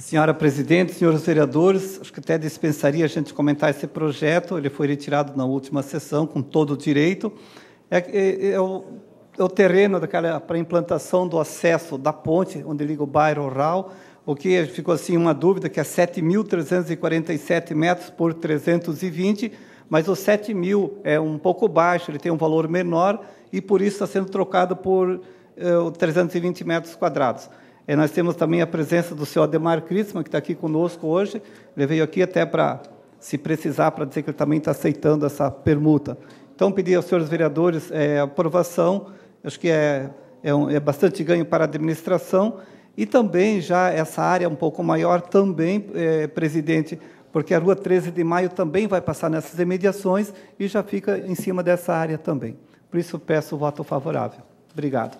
Senhora Presidente, senhores vereadores, acho que até dispensaria a gente comentar esse projeto, ele foi retirado na última sessão, com todo o direito. É, é, é, é, o, é o, terreno para implantação do acesso da ponte, onde liga o bairro rural, o que ficou assim uma dúvida, que é 7.347 metros por 320, mas o 7.000 é um pouco baixo, ele tem um valor menor, e por isso está sendo trocado por é, eh, 320 metros quadrados. E nós temos também a presença do senhor Ademar Crisma, que está aqui conosco hoje. Ele veio aqui até para, se precisar, para dizer que ele também está aceitando essa permuta. Então, pedir aos senhores vereadores é, aprovação, acho que é, é, um, é bastante ganho para a administração. E também, já essa área um pouco maior, também, é, presidente, porque a Rua 13 de Maio também vai passar nessas imediações e já fica em cima dessa área também. Por isso, peço o voto favorável. Obrigado.